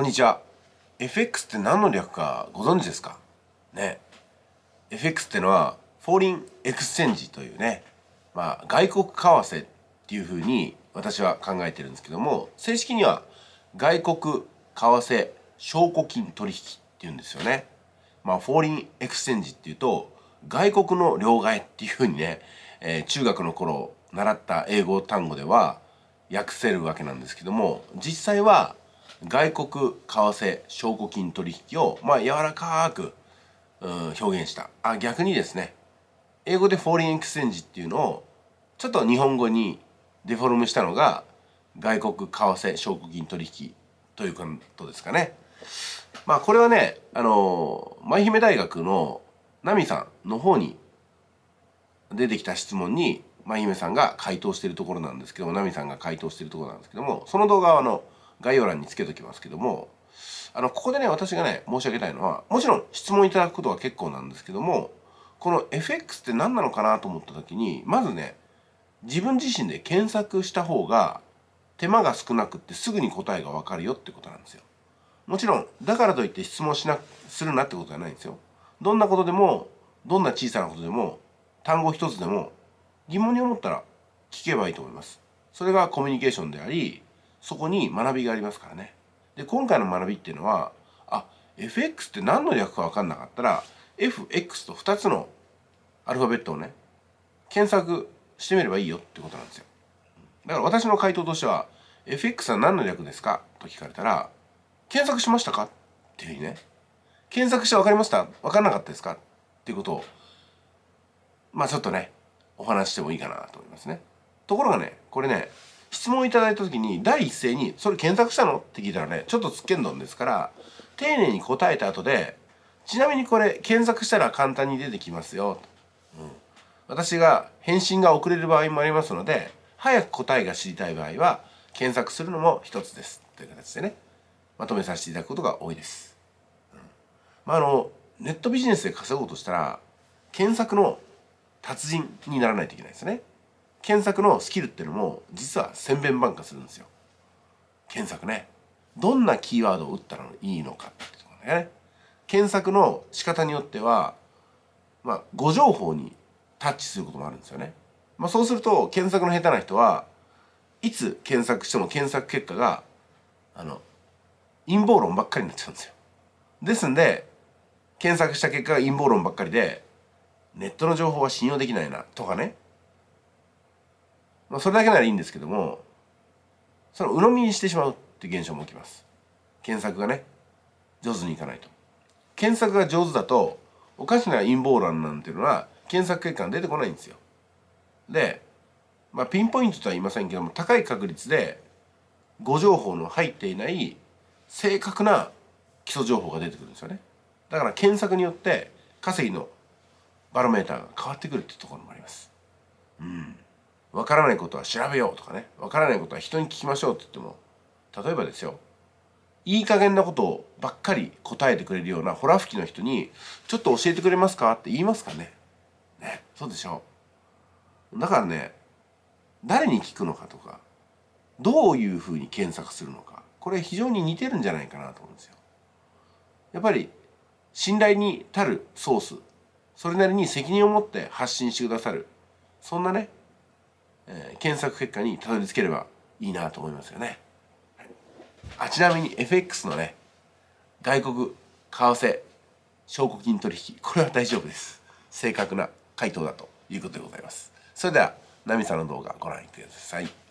こんにちは FX って何の略かご存知ですかね FX ってのはフォーリンエクスチェンジというねまあ外国為替っていうふうに私は考えてるんですけども正式には外国為替証拠金取引っていうんですよねまあフォーリンエクスチェンジっていうと外国の両替っていうふうにね、えー、中学の頃習った英語単語では訳せるわけなんですけども実際は外国為替証拠金取引を、まあ、柔らかく表現したあ逆にですね英語でフォーリンエクスチェンジっていうのをちょっと日本語にデフォルムしたのが外国為替証拠金取引ということですかね。まあこれはね、あの、舞姫大学のナミさんの方に出てきた質問に舞姫さんが回答しているところなんですけども、ナミさんが回答しているところなんですけども、その動画はあの、概要欄につけときますけどもあのここでね私がね申し上げたいのはもちろん質問いただくことは結構なんですけどもこの FX って何なのかなと思った時にまずね自分自身で検索した方が手間が少なくってすぐに答えがわかるよってことなんですよ。もちろんだからといって質問しなするなってことじゃないんですよ。どんなことでもどんな小さなことでも単語一つでも疑問に思ったら聞けばいいと思います。それがコミュニケーションでありそこに学びがありますからね。で今回の学びっていうのはあ FX って何の略か分かんなかったら FX と2つのアルファベットをね検索してみればいいよってことなんですよ。だから私の回答としては FX は何の略ですかと聞かれたら検索しましたかっていうふうにね検索して分かりました分かんなかったですかっていうことをまあちょっとねお話してもいいかなと思いますね。ところがねこれね質問いただいた時に第一声に「それ検索したの?」って聞いたらねちょっとつっけんどんですから丁寧に答えた後で「ちなみにこれ検索したら簡単に出てきますよ」うん、私が返信が遅れる場合もありますので早く答えが知りたい場合は検索するのも一つですという形でねまとめさせていただくことが多いです。うん、まあ、あのネットビジネスで稼ごうとしたら検索の達人にならないといけないですね。検索のスキルっていうのも実は千変万化するんですよ検索ねどんなキーワードを打ったらいいのかってとこね検索の仕方によってはまあ誤情報にタッチすることもあるんですよね、まあ、そうすると検索の下手な人はいつ検索しても検索結果があの陰謀論ばっかりになっちゃうんですよですんで検索した結果が陰謀論ばっかりでネットの情報は信用できないなとかねまあ、それだけならいいんですけどもそれを鵜呑みにしてしまうっていう現象も起きます検索がね上手にいかないと検索が上手だとおかしな陰謀論なんていうのは検索結果が出てこないんですよで、まあ、ピンポイントとは言いませんけども高い確率で誤情報の入っていない正確な基礎情報が出てくるんですよねだから検索によって稼ぎのバロメーターが変わってくるっていうところもありますうんわからないことは調べようとかねわからないことは人に聞きましょうって言っても例えばですよいい加減なことばっかり答えてくれるようなホラ吹きの人に「ちょっと教えてくれますか?」って言いますかねねそうでしょうだからね誰に聞くのかとかどういうふうに検索するのかこれ非常に似てるんじゃないかなと思うんですよ。やっぱり信頼に足るソースそれなりに責任を持って発信してくださるそんなねえー、検索結果にたどり着ければいいなと思いますよね。あちなみに FX のね外国為替証拠金取引これは大丈夫です正確な回答だということでございますそれではナミさんの動画ご覧ください